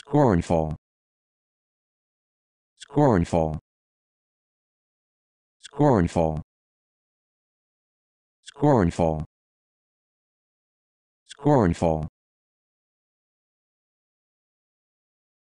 scornful scornful scornful scornful scornful